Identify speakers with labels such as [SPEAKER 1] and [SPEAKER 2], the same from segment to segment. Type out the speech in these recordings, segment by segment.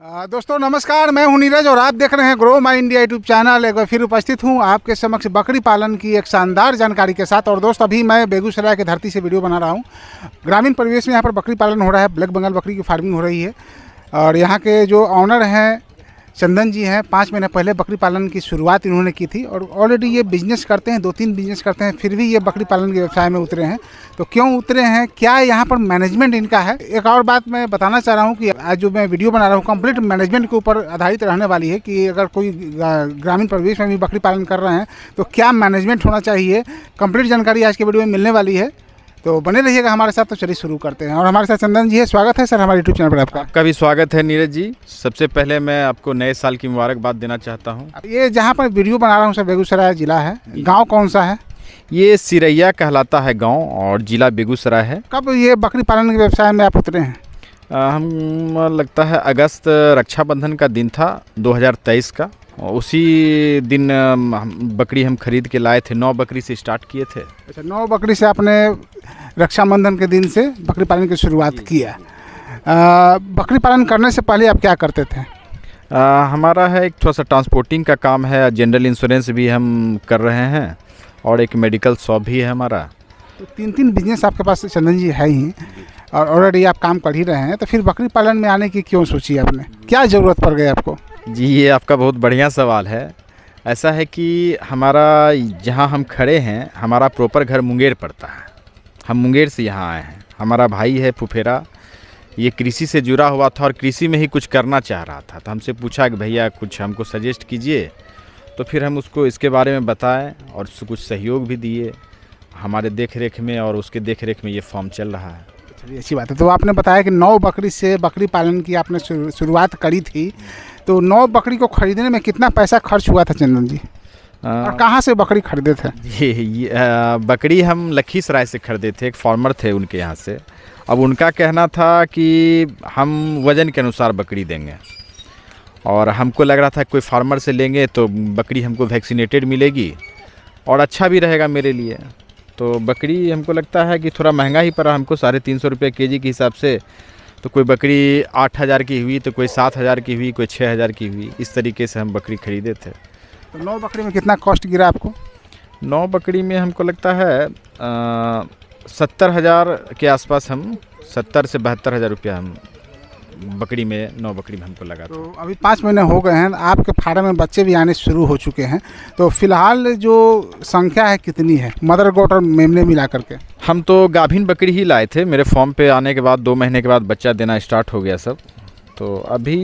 [SPEAKER 1] दोस्तों नमस्कार मैं हूं नीरज और आप देख रहे हैं grow my India YouTube channel एक बार फिर उपस्थित हूं आपके समक्ष बकरी पालन की एक शानदार जानकारी के साथ और दोस्त अभी मैं बेगूसराय के धरती से वीडियो बना रहा हूं ग्रामीण परिवेश में यहां पर बकरी पालन हो रहा है ब्लैक बंगाल बकरी की फार्मिंग हो रही है और यहाँ के जो ऑनर हैं चंदन जी हैं पाँच महीने पहले बकरी पालन की शुरुआत इन्होंने की थी और ऑलरेडी ये बिजनेस करते हैं दो तीन बिजनेस करते हैं फिर भी ये बकरी पालन के व्यवसाय में उतरे हैं तो क्यों उतरे हैं क्या यहाँ पर मैनेजमेंट इनका है एक और बात मैं बताना चाह रहा हूँ कि आज जो मैं वीडियो बना रहा हूँ कंप्लीट मैनेजमेंट के ऊपर आधारित रहने वाली है कि अगर कोई ग्रामीण प्रदेश में भी बकरी पालन कर रहे हैं तो क्या मैनेजमेंट होना चाहिए कंप्लीट जानकारी आज के वीडियो में मिलने वाली है तो बने रहिएगा हमारे साथ तो चलिए शुरू करते हैं और हमारे साथ चंदन जी है स्वागत है सर हमारे यूट्यूब चैनल पर आपका
[SPEAKER 2] आपका भी स्वागत है नीरज जी सबसे पहले मैं आपको नए साल की मुबारकबाद देना चाहता हूँ ये जहाँ पर वीडियो बना रहा हूँ सर बेगूसराय जिला है गाँव कौन सा है ये सिरैया कहलाता है गाँव और जिला बेगूसराय है कब ये बकरी पालन के व्यवसाय में आप उतरे हैं हम लगता है अगस्त रक्षाबंधन का दिन था 2023 का उसी दिन बकरी हम खरीद के लाए थे नौ बकरी से स्टार्ट किए थे अच्छा
[SPEAKER 1] नौ बकरी से आपने रक्षाबंधन के दिन से बकरी पालन की शुरुआत किया बकरी पालन करने से पहले आप क्या करते थे
[SPEAKER 2] आ, हमारा है एक थोड़ा सा ट्रांसपोर्टिंग का काम है जनरल इंश्योरेंस भी हम कर रहे हैं और एक मेडिकल शॉप भी है हमारा
[SPEAKER 1] तो तीन तीन बिजनेस आपके पास चंदन जी है ही और ऑलरेडी आप काम कर ही रहे हैं तो फिर बकरी पालन में आने की क्यों सोची आपने
[SPEAKER 2] क्या ज़रूरत पड़ गई आपको जी ये आपका बहुत बढ़िया सवाल है ऐसा है कि हमारा जहाँ हम खड़े हैं हमारा प्रॉपर घर मुंगेर पड़ता है हम मुंगेर से यहाँ आए हैं हमारा भाई है फुफेरा ये कृषि से जुड़ा हुआ था और कृषि में ही कुछ करना चाह रहा था तो हमसे पूछा कि भैया कुछ हमको सजेस्ट कीजिए तो फिर हम उसको इसके बारे में बताएं और कुछ सहयोग भी दिए हमारे देख रेख में और उसके देख रेख में ये फॉर्म चल रहा है
[SPEAKER 1] चलिए अच्छी बात है तो आपने बताया कि नौ बकरी से बकरी पालन की आपने शुरुआत करी थी तो नौ बकरी को खरीदने में कितना पैसा खर्च हुआ था चंदन जी
[SPEAKER 2] और कहाँ से बकरी खरीदे थे ये ये बकरी हम लखीसराय से खरीदे थे एक फार्मर थे उनके यहाँ से अब उनका कहना था कि हम वज़न के अनुसार बकरी देंगे और हमको लग रहा था कोई फार्मर से लेंगे तो बकरी हमको वैक्सीनेटेड मिलेगी और अच्छा भी रहेगा मेरे लिए तो बकरी हमको लगता है कि थोड़ा महंगा ही पड़ा हमको साढ़े तीन सौ रुपये के जी के हिसाब से तो कोई बकरी आठ हज़ार की हुई तो कोई सात हज़ार की हुई कोई छः हज़ार की हुई इस तरीके से हम बकरी खरीदे थे तो नौ बकरी में कितना कॉस्ट गिरा आपको नौ बकरी में हमको लगता है सत्तर हज़ार के आसपास हम सत्तर से बहत्तर हज़ार रुपया हम बकरी में नौ बकरी में हमको लगा तो अभी
[SPEAKER 1] पाँच महीने हो गए हैं आपके फार्म में बच्चे भी आने शुरू हो चुके हैं तो फिलहाल जो संख्या है कितनी है मदर गोट और मेमने मिला करके
[SPEAKER 2] हम तो गाभिन बकरी ही लाए थे मेरे फॉर्म पे आने के बाद दो महीने के बाद बच्चा देना स्टार्ट हो गया सब तो अभी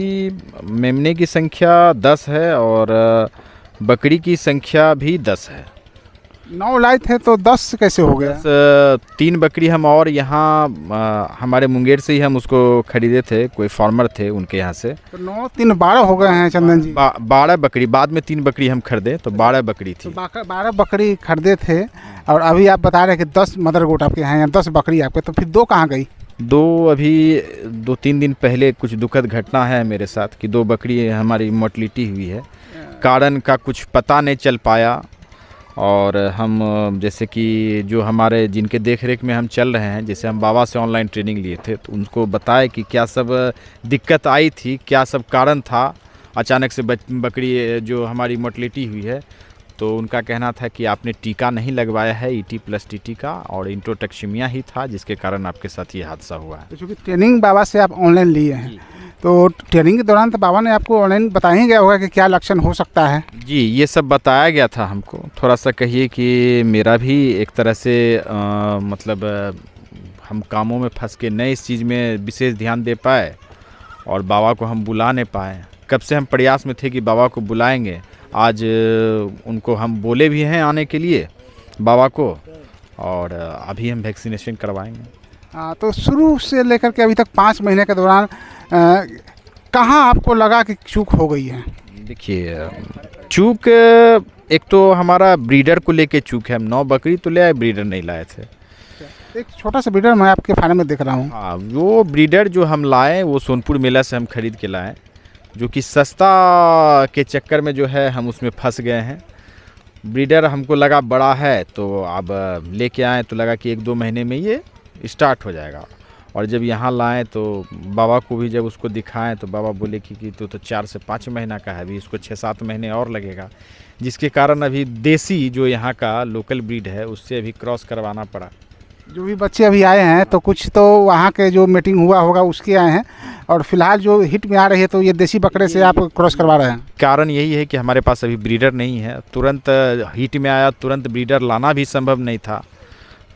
[SPEAKER 2] मेमने की संख्या दस है और बकरी की संख्या भी दस है
[SPEAKER 1] नौ लाए थे तो दस कैसे हो गया
[SPEAKER 2] तीन बकरी हम और यहाँ हमारे मुंगेर से ही हम उसको खरीदे थे कोई फार्मर थे उनके यहाँ से तो नौ तीन बारह हो गए हैं चंदन जी बा, बारह बकरी बाद में तीन बकरी हम खरीदे तो बारह बकरी
[SPEAKER 1] थी तो बारह बकरी खरीदे थे और अभी आप बता रहे कि दस मदर गोट आपके यहाँ या दस बकरी
[SPEAKER 2] आपके तो फिर दो कहाँ गई दो अभी दो तीन दिन पहले कुछ दुखद घटना है मेरे साथ कि दो बकरी हमारी मोटलिटी हुई है कारण का कुछ पता नहीं चल पाया और हम जैसे कि जो हमारे जिनके देख रेख में हम चल रहे हैं जैसे हम बाबा से ऑनलाइन ट्रेनिंग लिए थे तो उनको बताए कि क्या सब दिक्कत आई थी क्या सब कारण था अचानक से बकरी जो हमारी मोटलिटी हुई है तो उनका कहना था कि आपने टीका नहीं लगवाया है ईटी प्लस टीटी का और इंट्रोटेक्शिमिया ही था जिसके कारण आपके साथ ये हादसा हुआ है क्योंकि चूँकि
[SPEAKER 1] ट्रेनिंग बाबा से आप ऑनलाइन लिए हैं तो ट्रेनिंग के दौरान तो बाबा ने आपको ऑनलाइन बताया ही गया होगा कि क्या लक्षण हो सकता है
[SPEAKER 2] जी ये सब बताया गया था हमको थोड़ा सा कहिए कि मेरा भी एक तरह से आ, मतलब हम कामों में फंस के नए इस चीज़ में विशेष ध्यान दे पाए और बाबा को हम बुला नहीं पाए कब से हम प्रयास में थे कि बाबा को बुलाएंगे आज उनको हम बोले भी हैं आने के लिए बाबा को और अभी हम वैक्सीनेशन करवाएंगे
[SPEAKER 1] आ, हाँ, तो शुरू से लेकर के अभी तक पाँच महीने के दौरान कहाँ आपको लगा कि चूक हो गई है
[SPEAKER 2] देखिए चूक एक तो हमारा ब्रीडर को लेके चूक है हम नौ बकरी तो ले आए ब्रीडर नहीं लाए थे अच्छा,
[SPEAKER 1] एक छोटा सा ब्रीडर मैं आपके फार्म में देख रहा हूँ
[SPEAKER 2] हाँ वो ब्रीडर जो हम लाए वो सोनपुर मेला से हम खरीद के लाए जो कि सस्ता के चक्कर में जो है हम उसमें फंस गए हैं ब्रीडर हमको लगा बड़ा है तो अब लेके आए तो लगा कि एक दो महीने में ये स्टार्ट हो जाएगा और जब यहाँ लाएँ तो बाबा को भी जब उसको दिखाएँ तो बाबा बोले कि, कि तू तो, तो चार से पाँच महीना का है अभी इसको छः सात महीने और लगेगा जिसके कारण अभी देसी जो यहाँ का लोकल ब्रीड है उससे अभी क्रॉस करवाना पड़ा
[SPEAKER 1] जो भी बच्चे अभी आए हैं तो कुछ तो वहाँ के जो मीटिंग हुआ होगा उसके आए हैं और फिलहाल जो हिट में आ रही है तो ये देसी बकरे से आप क्रॉस करवा रहे हैं
[SPEAKER 2] कारण यही है कि हमारे पास अभी ब्रीडर नहीं है तुरंत हिट में आया तुरंत ब्रीडर लाना भी संभव नहीं था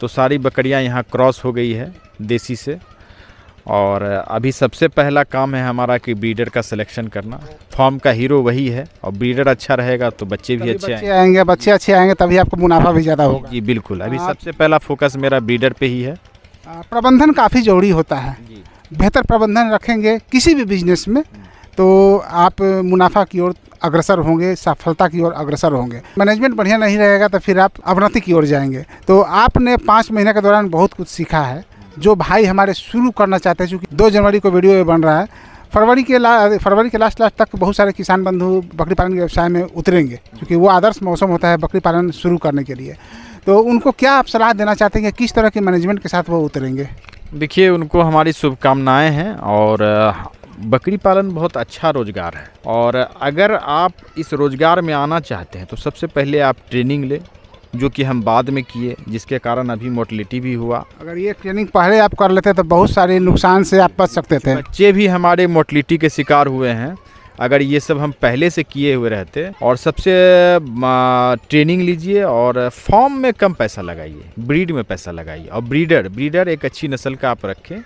[SPEAKER 2] तो सारी बकरियाँ यहाँ क्रॉस हो गई है देसी से और अभी सबसे पहला काम है हमारा कि ब्रीडर का सिलेक्शन करना फॉर्म का हीरो वही है और ब्रीडर अच्छा रहेगा तो बच्चे भी अच्छे बच्चे आएंगे
[SPEAKER 1] बच्चे अच्छे आएंगे तभी आपको मुनाफा भी ज़्यादा होगा
[SPEAKER 2] जी बिल्कुल अभी हाँ। सबसे पहला फोकस मेरा ब्रीडर पे ही है
[SPEAKER 1] प्रबंधन काफ़ी ज़रूरी होता है बेहतर प्रबंधन रखेंगे किसी भी बिजनेस में तो आप मुनाफा की ओर अग्रसर होंगे सफलता की ओर अग्रसर होंगे मैनेजमेंट बढ़िया नहीं रहेगा तो फिर आप अवनति की ओर जाएंगे तो आपने पाँच महीने के दौरान बहुत कुछ सीखा है जो भाई हमारे शुरू करना चाहते हैं चूँकि दो जनवरी को वीडियो बन रहा है फरवरी के ला फरवरी के लास्ट लास्ट तक बहुत सारे किसान बंधु बकरी पालन के व्यवसाय में उतरेंगे क्योंकि वो आदर्श मौसम होता है बकरी पालन शुरू करने के लिए तो उनको क्या आप सलाह देना चाहते हैं कि किस तरह के मैनेजमेंट के साथ वो
[SPEAKER 2] उतरेंगे देखिए उनको हमारी शुभकामनाएँ हैं और बकरी पालन बहुत अच्छा रोज़गार है और अगर आप इस रोज़गार में आना चाहते हैं तो सबसे पहले आप ट्रेनिंग लें जो कि हम बाद में किए जिसके कारण अभी मोटिलिटी भी हुआ
[SPEAKER 1] अगर ये ट्रेनिंग पहले आप कर लेते तो बहुत सारे नुकसान से आप बच सकते थे
[SPEAKER 2] बच्चे भी हमारे मोटिलिटी के शिकार हुए हैं अगर ये सब हम पहले से किए हुए रहते और सबसे ट्रेनिंग लीजिए और फॉर्म में कम पैसा लगाइए ब्रीड में पैसा लगाइए और ब्रीडर ब्रीडर एक अच्छी नस्ल का आप रखें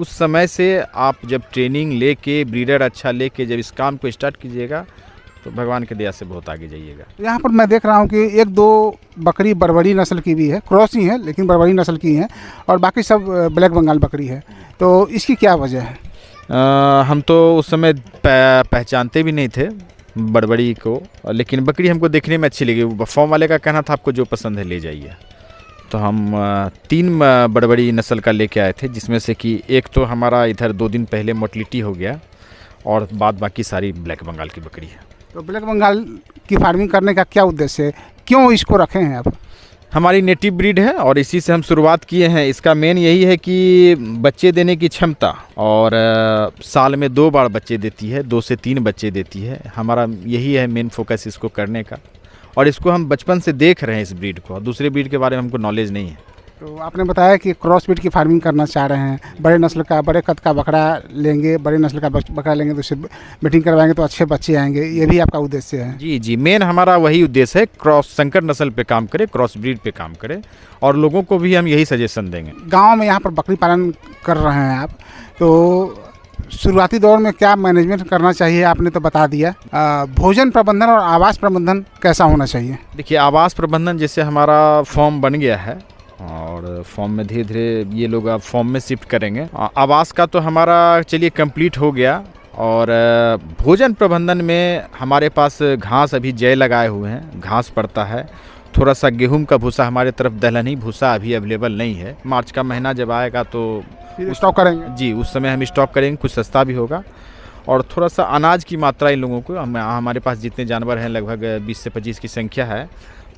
[SPEAKER 2] उस समय से आप जब ट्रेनिंग लेके ब्रीडर अच्छा लेके जब इस काम को स्टार्ट कीजिएगा तो भगवान की दया से बहुत आगे जाइएगा
[SPEAKER 1] यहाँ पर मैं देख रहा हूँ कि एक दो बकरी बरबरी नस्ल की भी है क्रॉस ही है लेकिन बरबरी नस्ल की है और बाकी सब ब्लैक बंगाल बकरी है तो इसकी क्या वजह है
[SPEAKER 2] आ, हम तो उस समय पहचानते भी नहीं थे बड़बड़ी को लेकिन बकरी हमको देखने में अच्छी लगी फॉर्म वाले का कहना था आपको जो पसंद है ले जाइए तो हम तीन बड़बड़ी नस्ल का लेके आए थे जिसमें से कि एक तो हमारा इधर दो दिन पहले मोटलिटी हो गया और बाद बाकी सारी ब्लैक बंगाल की बकरी है
[SPEAKER 1] तो ब्लैक बंगाल की फार्मिंग करने का क्या उद्देश्य है क्यों इसको रखे हैं आप
[SPEAKER 2] हमारी नेटिव ब्रीड है और इसी से हम शुरुआत किए हैं इसका मेन यही है कि बच्चे देने की क्षमता और साल में दो बार बच्चे देती है दो से तीन बच्चे देती है हमारा यही है मेन फोकस इसको करने का और इसको हम बचपन से देख रहे हैं इस ब्रीड को और दूसरे ब्रीड के बारे में हमको नॉलेज नहीं है
[SPEAKER 1] तो आपने बताया कि क्रॉस ब्रीड की फार्मिंग करना चाह रहे हैं बड़े नस्ल का बड़े कद का बकरा लेंगे बड़े नस्ल का बकरा लेंगे तो उसे मीटिंग करवाएंगे तो अच्छे बच्चे आएंगे ये भी आपका उद्देश्य है
[SPEAKER 2] जी जी मेन हमारा वही उद्देश्य है क्रॉस संकर नस्ल पे काम करें क्रॉस ब्रीड पे काम करें और लोगों को भी हम यही सजेशन देंगे
[SPEAKER 1] गाँव में यहाँ पर बकरी पालन कर रहे हैं आप तो शुरुआती दौर में क्या मैनेजमेंट करना चाहिए आपने तो बता दिया आ, भोजन प्रबंधन और आवास प्रबंधन कैसा होना चाहिए
[SPEAKER 2] देखिए आवास प्रबंधन जैसे हमारा फॉर्म बन गया है और फॉर्म में धीरे धीरे ये लोग अब फॉर्म में शिफ्ट करेंगे आवास का तो हमारा चलिए कंप्लीट हो गया और भोजन प्रबंधन में हमारे पास घास अभी जय लगाए हुए हैं घास पड़ता है थोड़ा सा गेहूं का भूसा हमारे तरफ दलहनी भूसा अभी अवेलेबल नहीं है मार्च का महीना जब आएगा तो स्टॉक करेंगे जी उस समय हम स्टॉक करेंगे कुछ सस्ता भी होगा और थोड़ा सा अनाज की मात्रा इन लोगों को हम हमारे पास जितने जानवर हैं लगभग 20 से 25 की संख्या है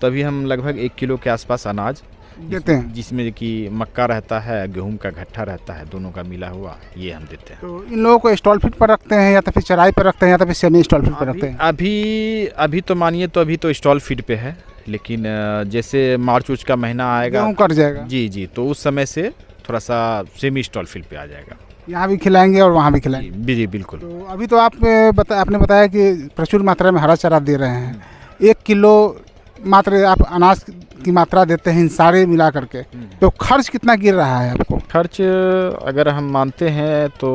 [SPEAKER 2] तो अभी हम लगभग एक किलो के आसपास अनाज देते हैं जिसमें कि मक्का रहता है गेहूं का घट्टा रहता है दोनों का मिला हुआ ये हम देते हैं तो इन
[SPEAKER 1] लोगों को स्टॉल फिट पर रखते हैं या तो फिर चराई पर रखते हैं या तो फिर सेमी स्टॉल फिट पर रखते हैं
[SPEAKER 2] अभी अभी तो मानिए तो अभी तो स्टॉल फिट पे है लेकिन जैसे मार्च उच का महीना आएगा कट जाएगा जी जी तो उस समय से थोड़ा सा सेमी स्टॉल फील्ड पे आ जाएगा
[SPEAKER 1] यहाँ भी खिलाएंगे और वहाँ भी खिलाएंगे
[SPEAKER 2] जी बिल्कुल तो
[SPEAKER 1] अभी तो आप बता आपने बताया कि प्रचुर मात्रा में हरा चारा दे रहे हैं हम्म। एक किलो मात्र आप अनाज की मात्रा देते हैं इन सारे मिला करके हम्म।
[SPEAKER 2] तो खर्च कितना गिर रहा है आपको खर्च अगर हम मानते हैं तो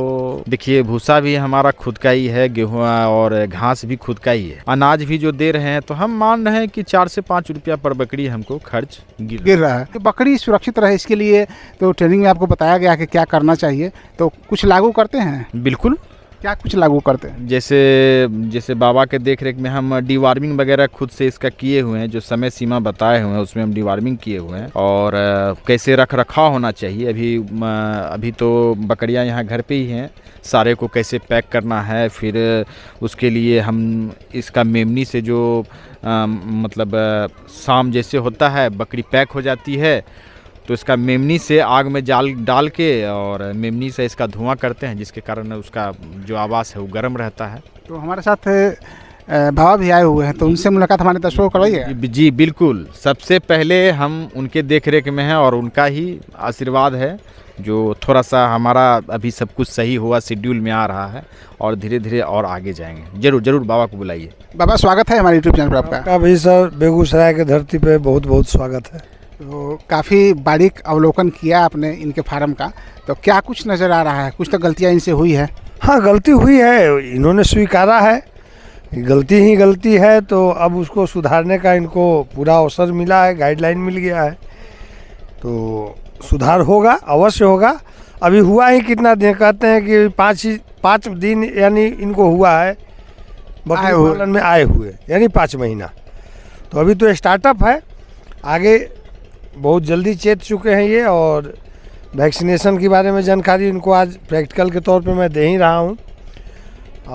[SPEAKER 2] देखिए भूसा भी हमारा खुद का ही है गेहूँ और घास भी खुद का ही है अनाज भी जो दे रहे हैं तो हम मान रहे हैं कि चार से पाँच रुपया पर बकरी हमको खर्च गिर गिर रहा
[SPEAKER 1] है तो बकरी सुरक्षित रहे इसके लिए तो ट्रेनिंग में आपको बताया गया कि क्या करना चाहिए तो कुछ लागू करते हैं
[SPEAKER 2] बिल्कुल क्या कुछ लागू करते हैं जैसे जैसे बाबा के देख रेख में हम डिवार्मिंग वगैरह खुद से इसका किए हुए हैं जो समय सीमा बताए हुए हैं उसमें हम डिवार्मिंग किए हुए हैं और कैसे रख रखाव होना चाहिए अभी अभी तो बकरियां यहाँ घर पे ही हैं सारे को कैसे पैक करना है फिर उसके लिए हम इसका मेमनी से जो आ, मतलब शाम जैसे होता है बकरी पैक हो जाती है तो इसका मेमनी से आग में जाल डाल के और मेमनी से इसका धुआं करते हैं जिसके कारण उसका जो आवास है वो गर्म रहता है
[SPEAKER 1] तो हमारे साथ बाबा भी आए हुए हैं तो उनसे मुलाकात हमारे दर्शकों को करवाइए
[SPEAKER 2] जी बिल्कुल सबसे पहले हम उनके देख रेख में हैं और उनका ही आशीर्वाद है जो थोड़ा सा हमारा अभी सब कुछ सही हुआ शेड्यूल में आ रहा है और धीरे धीरे और आगे जाएंगे जरूर जरूर बाबा को बुलाइए
[SPEAKER 1] बाबा स्वागत है हमारे यूट्यूब चैनल पर आपका अभी सर बेगूसराय के धरती पे बहुत बहुत स्वागत है तो काफ़ी बारीक अवलोकन किया आपने इनके फार्म का तो क्या कुछ नज़र आ रहा है कुछ तो गलतियाँ इनसे हुई है
[SPEAKER 3] हाँ गलती हुई है इन्होंने स्वीकारा है गलती ही गलती है तो अब उसको सुधारने का इनको पूरा अवसर मिला है गाइडलाइन मिल गया है तो सुधार होगा अवश्य होगा अभी हुआ ही कितना दिन कहते हैं कि पाँच ही पाँच दिन यानी इनको हुआ है बकरी पालन में आए हुए यानी पाँच महीना तो अभी तो स्टार्टअप है आगे बहुत जल्दी चेत चुके हैं ये और वैक्सीनेशन के बारे में जानकारी इनको आज प्रैक्टिकल के तौर पे मैं दे ही रहा हूँ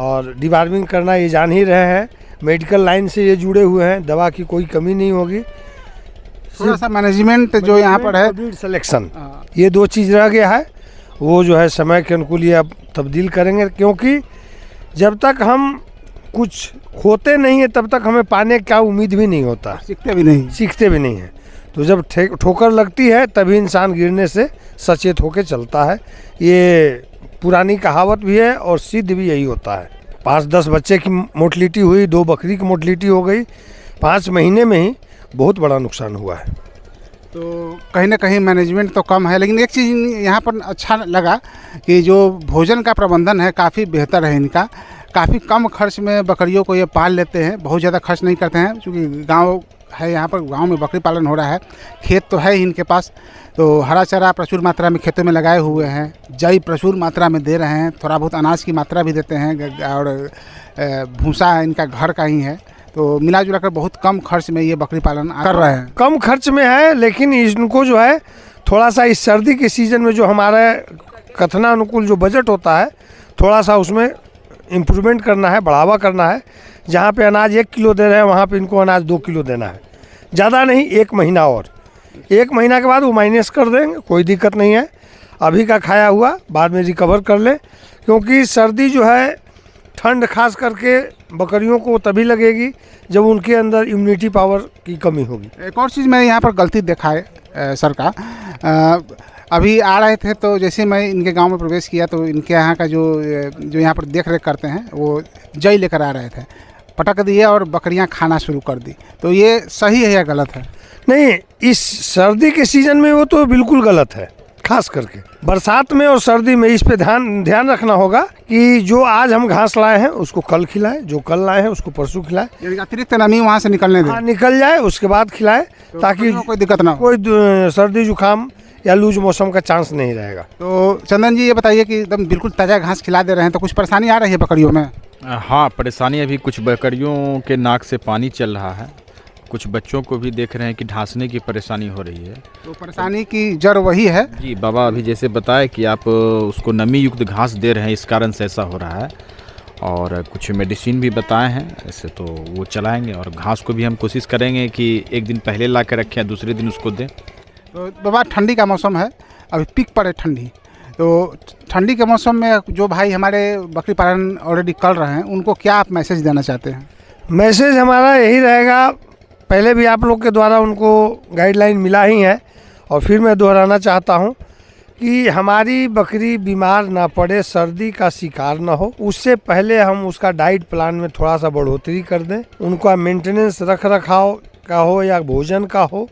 [SPEAKER 3] और डिवार्मिंग करना ये जान ही रहे हैं मेडिकल लाइन से ये जुड़े हुए हैं दवा की कोई कमी नहीं होगी थोड़ा सा मैनेजमेंट जो यहाँ पर है सिलेक्शन हाँ। ये दो चीज़ रह गया है वो जो है समय के अनुकूल ये अब तब्दील करेंगे क्योंकि जब तक हम कुछ होते नहीं है तब तक हमें पाने का उम्मीद भी नहीं होता सीखते भी नहीं सीखते भी नहीं है तो जब ठोकर लगती है तभी इंसान गिरने से सचेत होकर चलता है ये पुरानी कहावत भी है और सिद्ध भी यही होता है पाँच दस बच्चे की मोटलिटी हुई दो बकरी की मोटलिटी हो गई पाँच महीने में ही
[SPEAKER 1] बहुत बड़ा नुकसान हुआ है तो कहीं ना कहीं मैनेजमेंट तो कम है लेकिन एक चीज़ यहाँ पर अच्छा लगा कि जो भोजन का प्रबंधन है काफ़ी बेहतर है इनका काफ़ी कम खर्च में बकरियों को ये पाल लेते हैं बहुत ज़्यादा खर्च नहीं करते हैं क्योंकि गांव है यहाँ पर गांव में बकरी पालन हो रहा है खेत तो है ही इनके पास तो हरा चारा प्रचुर मात्रा में खेतों में लगाए हुए हैं जई प्रचुर मात्रा में दे रहे हैं थोड़ा बहुत अनाज की मात्रा भी देते हैं और भूसा इनका घर का ही है तो मिला जुला कर बहुत कम खर्च में ये बकरी पालन कर रहे हैं कम खर्च में है लेकिन इनको जो है थोड़ा सा इस सर्दी के सीज़न में जो
[SPEAKER 3] हमारे कथना अनुकूल जो बजट होता है थोड़ा सा उसमें इम्प्रूवमेंट करना है बढ़ावा करना है जहाँ पे अनाज एक किलो दे रहे हैं वहाँ पे इनको अनाज दो किलो देना है ज़्यादा नहीं एक महीना और एक महीना के बाद वो माइनस कर देंगे कोई दिक्कत नहीं है अभी का खाया हुआ बाद में रिकवर कर ले क्योंकि सर्दी जो है ठंड खास करके बकरियों को तभी लगेगी जब उनके अंदर इम्यूनिटी पावर की कमी
[SPEAKER 1] होगी एक और चीज़ मैंने यहाँ पर गलती देखा है सर का अभी आ रहे थे तो जैसे मैं इनके गांव में प्रवेश किया तो इनके यहाँ का जो जो यहाँ पर देख रेख करते हैं वो जय लेकर आ रहे थे पटक दिए और बकरियां खाना शुरू कर दी तो ये सही है या गलत है
[SPEAKER 3] नहीं इस सर्दी के सीज़न में वो तो बिल्कुल गलत है खास करके बरसात में और सर्दी में इस पे ध्यान ध्यान रखना होगा कि जो आज हम घास लाए हैं उसको कल खिलाएं जो कल लाए हैं उसको परसों खिलाएं अतिरिक्त नमी वहाँ से निकलने दें हाँ, निकल जाए उसके बाद
[SPEAKER 1] खिलाएं तो ताकि कोई दिक्कत ना कोई सर्दी जुकाम या लूज मौसम का चांस नहीं रहेगा तो चंदन जी ये बताइए कि एकदम बिल्कुल ताज़ा घास खिला दे रहे हैं तो कुछ परेशानी आ रही है बकरियों में
[SPEAKER 2] हाँ परेशानी अभी कुछ बकरियों के नाक से पानी चल रहा है कुछ बच्चों को भी देख रहे हैं कि ढांसने की परेशानी हो रही है
[SPEAKER 1] तो परेशानी की जड़ वही है
[SPEAKER 2] जी बाबा अभी जैसे बताए कि आप उसको नमी युक्त घास दे रहे हैं इस कारण से ऐसा हो रहा है और कुछ मेडिसिन भी बताए हैं ऐसे तो वो चलाएंगे और घास को भी हम कोशिश करेंगे कि एक दिन पहले ला कर रखें दूसरे दिन उसको दें
[SPEAKER 1] तो बाबा ठंडी का मौसम है अभी पिक पड़े ठंडी तो ठंडी के मौसम में जो भाई हमारे बकरी पालन ऑलरेडी कर रहे हैं उनको क्या आप मैसेज देना चाहते हैं मैसेज हमारा यही रहेगा पहले भी आप लोग के
[SPEAKER 3] द्वारा उनको गाइडलाइन मिला ही है और फिर मैं दोहराना चाहता हूँ कि हमारी बकरी बीमार ना पड़े सर्दी का शिकार ना हो उससे पहले हम उसका डाइट प्लान में थोड़ा सा बढ़ोतरी कर दें उनका मेंटेनेंस रख रखाव का हो या भोजन का हो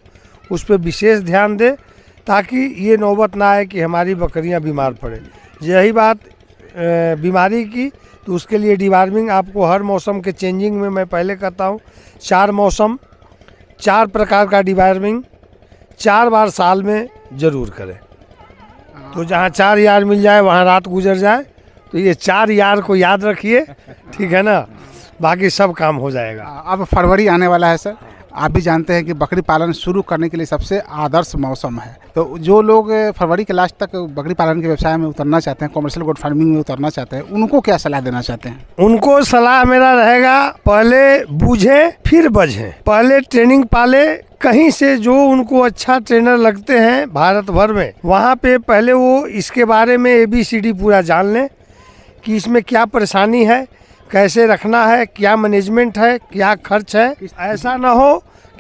[SPEAKER 3] उस पर विशेष ध्यान दें ताकि ये नौबत ना आए कि हमारी बकरियां बीमार पड़े यही बात बीमारी की तो उसके लिए डिवार्मिंग आपको हर मौसम के चेंजिंग में मैं पहले करता हूँ चार मौसम चार प्रकार का डिवार्मिंग चार बार साल में ज़रूर करें तो जहाँ चार यार मिल जाए वहाँ रात गुजर जाए तो ये चार यार को याद रखिए ठीक
[SPEAKER 1] है ना बाकी सब काम हो जाएगा अब फरवरी आने वाला है सर आप भी जानते हैं कि बकरी पालन शुरू करने के लिए सबसे आदर्श मौसम है तो जो लोग फरवरी के लास्ट तक बकरी पालन के व्यवसाय में उतरना चाहते हैं कॉमर्शियल गोड फार्मिंग में उतरना चाहते हैं उनको क्या सलाह देना चाहते हैं उनको
[SPEAKER 3] सलाह मेरा रहेगा पहले बूझे फिर बजे पहले ट्रेनिंग पाले कहीं से जो उनको अच्छा ट्रेनर लगते हैं भारत भर में वहाँ पे पहले वो इसके बारे में ए बी सी डी पूरा जान लें कि इसमें क्या परेशानी है कैसे रखना है क्या मैनेजमेंट है क्या खर्च है ऐसा ना हो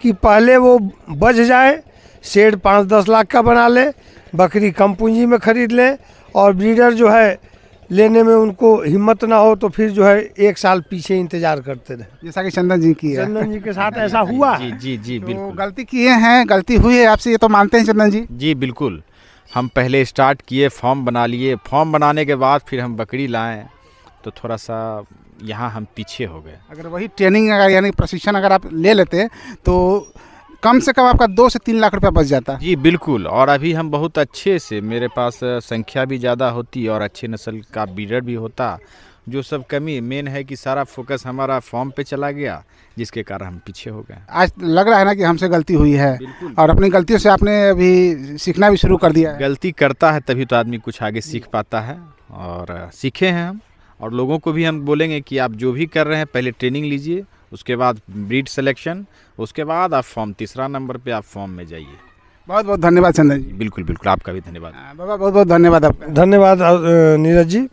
[SPEAKER 3] कि पहले वो बज जाए शेड पाँच दस लाख का बना ले बकरी कम पूंजी में ख़रीद लें और ब्रीडर जो है लेने में उनको हिम्मत ना हो तो फिर जो है एक
[SPEAKER 1] साल पीछे इंतजार करते रहे जैसा कि चंदन जी की है चंदन जी के
[SPEAKER 2] साथ ऐसा हुआ जी जी जी तो बिल्कुल गलती
[SPEAKER 1] किए हैं गलती हुई है आपसे ये तो मानते हैं चंदन जी
[SPEAKER 2] जी बिल्कुल हम पहले स्टार्ट किए फॉर्म बना लिए फॉर्म बनाने के बाद फिर हम बकरी लाएँ तो थोड़ा सा यहाँ हम पीछे हो गए अगर
[SPEAKER 1] वही ट्रेनिंग अगर यानी प्रशिक्षण अगर आप ले लेते तो कम से कम आपका दो से तीन लाख रुपया बच जाता
[SPEAKER 2] जी बिल्कुल और अभी हम बहुत अच्छे से मेरे पास संख्या भी ज़्यादा होती और अच्छे नस्ल का बीडर भी होता जो सब कमी मेन है कि सारा फोकस हमारा फॉर्म पे चला गया जिसके कारण हम पीछे हो गए
[SPEAKER 1] आज लग रहा है ना कि हमसे गलती हुई है और अपनी गलतियों से आपने अभी सीखना भी शुरू कर दिया
[SPEAKER 2] गलती करता है तभी तो आदमी कुछ आगे सीख पाता है और सीखे हैं हम और लोगों को भी हम बोलेंगे कि आप जो भी कर रहे हैं पहले ट्रेनिंग लीजिए उसके बाद ब्रीड सिलेक्शन उसके बाद आप फॉर्म तीसरा नंबर पे आप फॉर्म में जाइए बहुत बहुत धन्यवाद चंदन जी बिल्कुल बिल्कुल आपका भी धन्यवाद हाँ,
[SPEAKER 1] बाबा बहुत बहुत
[SPEAKER 3] धन्यवाद आपका धन्यवाद नीरज जी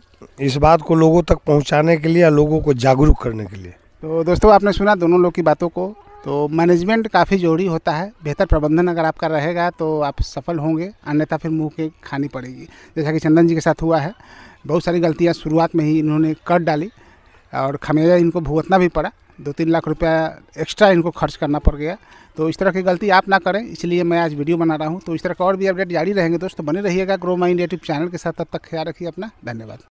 [SPEAKER 3] इस बात को लोगों तक पहुँचाने के लिए लोगों को जागरूक करने के लिए
[SPEAKER 1] तो दोस्तों आपने सुना दोनों लोग की बातों को तो मैनेजमेंट काफ़ी जरूरी होता है बेहतर प्रबंधन अगर आपका रहेगा तो आप सफल होंगे अन्यथा फिर मुंह के खानी पड़ेगी जैसा कि चंदन जी के साथ हुआ है बहुत सारी गलतियाँ शुरुआत में ही इन्होंने कर डाली और खमेजा इनको भुगतना भी पड़ा दो तीन लाख रुपया एक्स्ट्रा इनको खर्च करना पड़ गया तो इस तरह की गलती आप ना करें इसलिए मैं आज वीडियो बना रहा हूँ तो इस तरह का और भी अपडेट जारी रहेंगे दोस्तों बने रहिएगा ग्रो माइंड यूट्यूब चैनल के साथ तब तक ख्याल रखिए अपना धन्यवाद